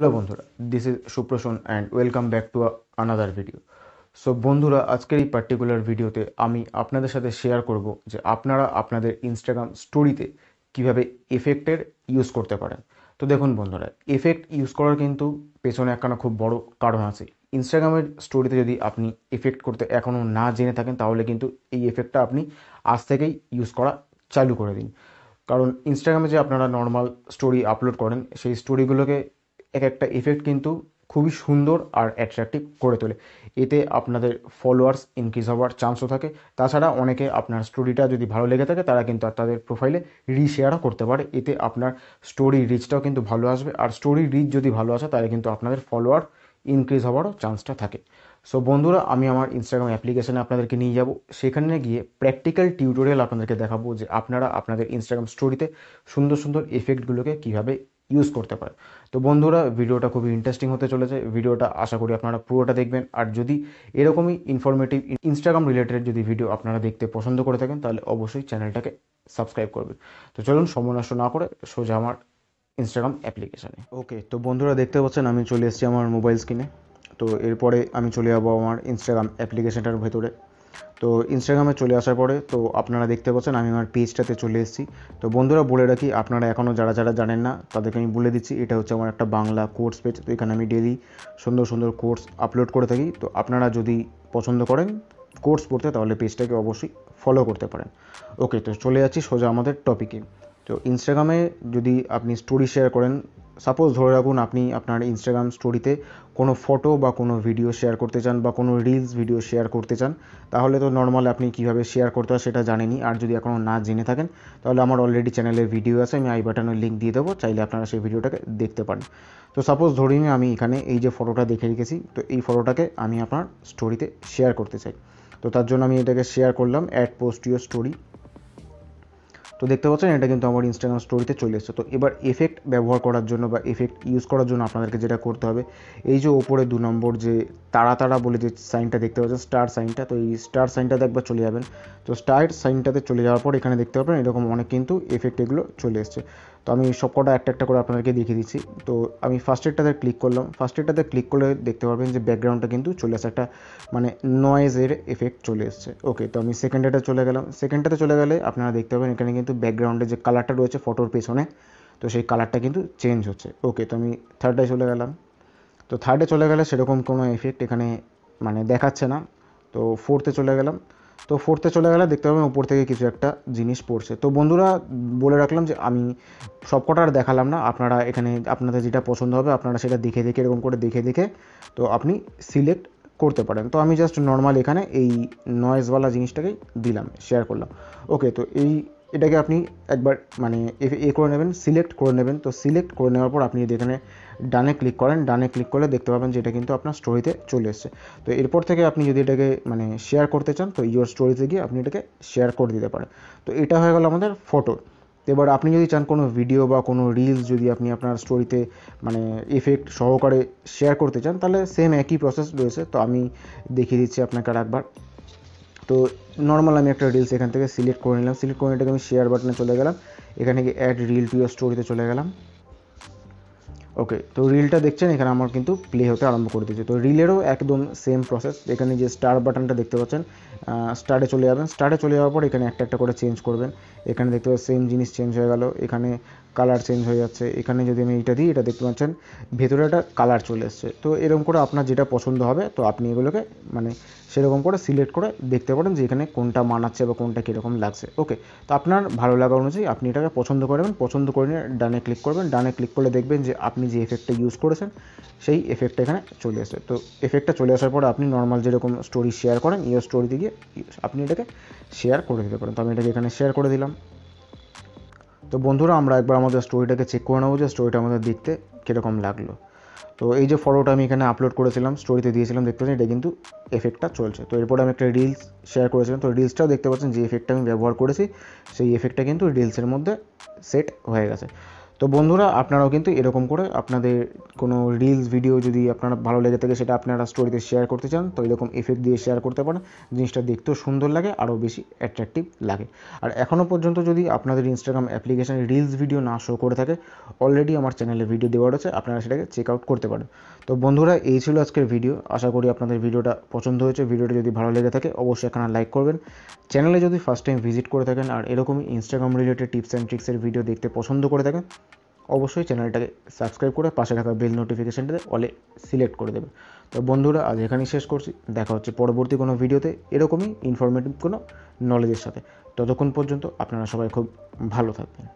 hello বন্ধুরা this is Suprasan and welcome back to another video so বন্ধুরা আজকের এই পার্টিকুলার ভিডিওতে আমি আপনাদের সাথে শেয়ার করব যে আপনারা আপনাদের ইনস্টাগ্রাম স্টোরিতে কিভাবে এফেক্টের ইউজ করতে পারেন তো দেখুন বন্ধুরা এফেক্ট ইউজ করার কিন্তু পেছনে একখানা খুব বড় কারণ আছে ইনস্টাগ্রামের স্টোরিতে যদি আপনি এফেক্ট করতে এখনও না জেনে থাকেন তাহলে কিন্তু এই এফেক্টটা আপনি আজ থেকেই ইউজ করা চালু করে দিন কারণ ইনস্টাগ্রামে যে আপনারা নর্মাল স্টোরি আপলোড করেন সেই স্টোরিগুলোকে এক একটা এফেক্ট কিন্তু খুবই সুন্দর আর অ্যাট্রাকটিভ করে তোলে এতে আপনাদের ফলোয়ার্স ইনক্রিজ হওয়ার চান্সও থাকে তাছাড়া অনেকে আপনার স্টোরিটা যদি ভালো লেগে থাকে তারা কিন্তু তাদের প্রোফাইলে রিশেয়ারও করতে পারে এতে আপনার স্টোরি রিচটাও কিন্তু ভালো আসবে আর স্টোরি রিচ যদি ভালো আসে তাহলে কিন্তু আপনাদের ফলোয়ার ইনক্রিজ হওয়ারও চান্সটা থাকে সো বন্ধুরা আমি আমার ইনস্টাগ্রাম অ্যাপ্লিকেশানে আপনাদেরকে নিয়ে যাব সেখানে গিয়ে প্র্যাকটিক্যাল টিউটোরিয়াল আপনাদেরকে দেখাবো যে আপনারা আপনাদের ইনস্টাগ্রাম স্টোরিতে সুন্দর সুন্দর এফেক্টগুলোকে কীভাবে ইউজ করতে পারে তো বন্ধুরা ভিডিওটা খুবই ইন্টারেস্টিং হতে চলেছে ভিডিওটা আশা করি আপনারা পুরোটা দেখবেন আর যদি এরকমই ইনফরমেটিভ ইনস্টাগ্রাম রিলেটেড যদি ভিডিও আপনারা দেখতে পছন্দ করে থাকেন তাহলে অবশ্যই চ্যানেলটাকে সাবস্ক্রাইব করবেন তো চলুন সময় নষ্ট না করে সোজা আমার ইনস্টাগ্রাম অ্যাপ্লিকেশানে ওকে তো বন্ধুরা দেখতে পাচ্ছেন আমি চলে এসেছি আমার মোবাইল স্ক্রিনে তো এরপরে আমি চলে যাবো আমার ইনস্টাগ্রাম অ্যাপ্লিকেশানটার ভেতরে তো ইনস্টাগ্রামে চলে আসার পরে তো আপনারা দেখতে পাচ্ছেন আমি আমার পেজটাতে চলে এসেছি তো বন্ধুরা বলে রাখি আপনারা এখনও যারা যারা জানেন না তাদেরকে আমি বলে দিচ্ছি এটা হচ্ছে আমার একটা বাংলা কোর্স পেজ তো এখানে আমি ডেলি সুন্দর সুন্দর কোর্স আপলোড করে থাকি তো আপনারা যদি পছন্দ করেন কোর্স পড়তে তাহলে পেজটাকে অবশ্যই ফলো করতে পারেন ওকে তো চলে যাচ্ছি সোজা আমাদের টপিকে তো ইনস্টাগ্রামে যদি আপনি স্টোরি শেয়ার করেন সাপোজ ধরে রাখুন আপনি আপনার ইনস্টাগ্রাম স্টোরিতে কোনো ফটো বা কোনো ভিডিও শেয়ার করতে চান বা কোনো রিলস ভিডিও শেয়ার করতে চান তাহলে তো নর্মাল আপনি কীভাবে শেয়ার করতে হয় সেটা জানেনি আর যদি এখনও না জেনে থাকেন তাহলে আমার অলরেডি চ্যানেলে ভিডিও আছে আমি আই বাটনের লিঙ্ক দিয়ে দেবো চাইলে আপনারা সেই ভিডিওটাকে দেখতে পারেন তো সাপোজ ধরি আমি এখানে এই যে ফটোটা দেখে রেখেছি তো এই ফটোটাকে আমি আপনার স্টোরিতে শেয়ার করতে চাই তো তার জন্য আমি এটাকে শেয়ার করলাম অ্যাড পোস্ট ইউর স্টোরি তো দেখতে পাচ্ছেন এটা কিন্তু আমার ইনস্টাগ্রাম স্টোরিতে চলে এসেছে তো এবার এফেক্ট ব্যবহার করার জন্য বা এফেক্ট ইউজ করার জন্য আপনাদেরকে যেটা করতে হবে এই যে ওপরে দু নম্বর যে তারা তারা বলে যে সাইনটা দেখতে পাচ্ছেন স্টার সাইনটা তো এই স্টার সাইনটাতে একবার চলে যাবেন তো স্টার সাইনটাতে চলে যাওয়ার পর এখানে দেখতে পাবেন এরকম অনেক কিন্তু এফেক্ট এগুলো চলে এসছে তো আমি সবকটা একটা একটা করে আপনাদেরকে দেখিয়ে দিচ্ছি তো আমি ফার্স্ট এডটাতে ক্লিক করলাম ফার্স্ট এডটাতে ক্লিক করলে দেখতে পারবেন যে ব্যাকগ্রাউন্ডটা কিন্তু চলে আসছে একটা মানে নয়েজের এফেক্ট চলে এসছে ওকে তো আমি সেকেন্ড এডে চলে গেলাম সেকেন্ডটাতে চলে গেলে আপনারা দেখতে পাবেন এখানে কিন্তু ব্যাকগ্রাউন্ডে যে কালারটা রয়েছে ফটোর পেছনে তো সেই কালারটা কিন্তু চেঞ্জ হচ্ছে ওকে তো আমি থার্ডে চলে গেলাম তো থার্ডে চলে গেলে সেরকম কোনো এফেক্ট এখানে মানে দেখাচ্ছে না তো ফোর্থে চলে গেলাম তো ফোর্থে চলে গেলে দেখতে পাবেন উপর থেকে কিছু একটা জিনিস পড়ছে তো বন্ধুরা বলে রাখলাম যে আমি সব কটা আর দেখালাম না আপনারা এখানে আপনাদের যেটা পছন্দ হবে আপনারা সেটা দেখে দেখে এরকম করে দেখে দেখে তো আপনি সিলেক্ট করতে পারেন তো আমি জাস্ট নর্মাল এখানে এই নয়েজওয়ালা জিনিসটাকেই দিলাম শেয়ার করলাম ওকে তো এই এটাকে আপনি একবার মানে এ করে নেবেন সিলেক্ট করে নেবেন তো সিলেক্ট করে নেওয়ার পর আপনি যদি এখানে ডানে ক্লিক করেন ডানে ক্লিক করলে দেখতে পাবেন যে এটা কিন্তু আপনার স্টোরিতে চলে এসছে তো এরপর থেকে আপনি যদি এটাকে মানে শেয়ার করতে চান তো ইয়োর স্টোরিতে গিয়ে আপনি এটাকে শেয়ার করে দিতে পারেন তো এটা হয়ে গেল আমাদের ফটো এবার আপনি যদি চান কোনো ভিডিও বা কোনো রিলস যদি আপনি আপনার স্টোরিতে মানে এফেক্ট সহকারে শেয়ার করতে চান তাহলে সেম একই প্রসেস রয়েছে তো আমি দেখিয়ে দিচ্ছি আপনাকে আর একবার তো নর্মাল আমি একটা রিলস এখান থেকে সিলেক্ট করে নিলাম সিলেক্ট করে নিয়ে আমি শেয়ার বাটনে চলে গেলাম এখানে গিয়ে অ্যাড রিল টু স্টোরিতে চলে গেলাম ওকে তো রিলটা দেখছেন এখানে আমার কিন্তু প্লে হতে আরম্ভ করে দিয়েছে তো রিলেরও একদম সেম প্রসেস এখানে যে স্টার বাটনটা দেখতে পাচ্ছেন স্টারে চলে যাবেন স্টারে চলে যাওয়ার পর এখানে একটা একটা করে চেঞ্জ করবেন এখানে দেখতে পাচ্ছেন সেম জিনিস চেঞ্জ হয়ে গেল এখানে কালার চেঞ্জ হয়ে যাচ্ছে এখানে যদি আমি এটা দিই এটা দেখতে পাচ্ছেন ভেতরে একটা কালার চলে এসছে তো এরকম করে আপনার যেটা পছন্দ হবে তো আপনি এগুলোকে মানে সেরকম করে সিলেক্ট করে দেখতে পারেন যে এখানে কোনটা মানাচ্ছে বা কোনটা কীরকম লাগছে ওকে তো আপনার ভালো লাগা অনুযায়ী আপনি এটাকে পছন্দ করবেন পছন্দ করে নিয়ে ডানে ক্লিক করবেন ডানে ক্লিক করলে দেখবেন যে আপনি যে এফেক্টটা ইউজ করেছেন সেই এফেক্টটা এখানে চলে আসে তো এফেক্টটা চলে আসার পরে আপনি নর্মাল যেরকম স্টোরি শেয়ার করেন ইয়ার স্টোরিতে গিয়ে আপনি এটাকে শেয়ার করে দিতে পারেন তো আমি এটাকে এখানে শেয়ার করে দিলাম তো বন্ধুরা আমরা একবার আমাদের স্টোরিটাকে চেক করে নেবো যে স্টোরিটা আমাদের দেখতে কীরকম লাগলো তো এই যে ফটোটা আমি এখানে আপলোড করেছিলাম স্টোরিতে দিয়েছিলাম দেখতে পাচ্ছেন এটা কিন্তু এফেক্টটা চলছে তো এরপরে আমি একটা রিলস শেয়ার করেছিলাম তো রিলসটাও দেখতে পাচ্ছেন যে এফেক্টটা আমি ব্যবহার করেছি সেই এফেক্টটা কিন্তু রিলসের মধ্যে সেট হয়ে গেছে তো বন্ধুরা আপনারাও কিন্তু এরকম করে আপনাদের কোনো রিলস ভিডিও যদি আপনারা ভালো লেগে থাকে সেটা আপনারা স্টোরিতে শেয়ার করতে চান তো এরকম এফেক্ট দিয়ে শেয়ার করতে পারেন জিনিসটা দেখতেও সুন্দর লাগে আরও বেশি অ্যাট্রাকটিভ লাগে আর এখনও পর্যন্ত যদি আপনাদের ইনস্টাগ্রাম অ্যাপ্লিকেশানে রিলস ভিডিও না শো করে থাকে অলরেডি আমার চ্যানেলে ভিডিও দেওয়া রয়েছে আপনারা সেটাকে চেক আউট করতে পারেন তো বন্ধুরা এই ছিল আজকের ভিডিও আশা করি আপনাদের ভিডিওটা পছন্দ হয়েছে ভিডিওটা যদি ভালো লেগে থাকে অবশ্যই এখানে লাইক করবেন চ্যানেলে যদি ফার্স্ট টাইম ভিজিট করে থাকেন আর এরকমই ইনস্টাগ্রাম রিলেটেড টিপস অ্যান্ড ট্রিক্সের ভিডিও দেখতে পছন্দ করে থাকেন অবশ্যই চ্যানেলটাকে সাবস্ক্রাইব করে পাশে থাকা বেল নোটিফিকেশানটাতে অলে সিলেক্ট করে দেবে তো বন্ধুরা আজ এখানেই শেষ করছি দেখা হচ্ছে পরবর্তী কোনো ভিডিওতে এরকমই ইনফরমেটিভ কোনো নলেজের সাথে ততক্ষণ পর্যন্ত আপনারা সবাই খুব ভালো থাকবেন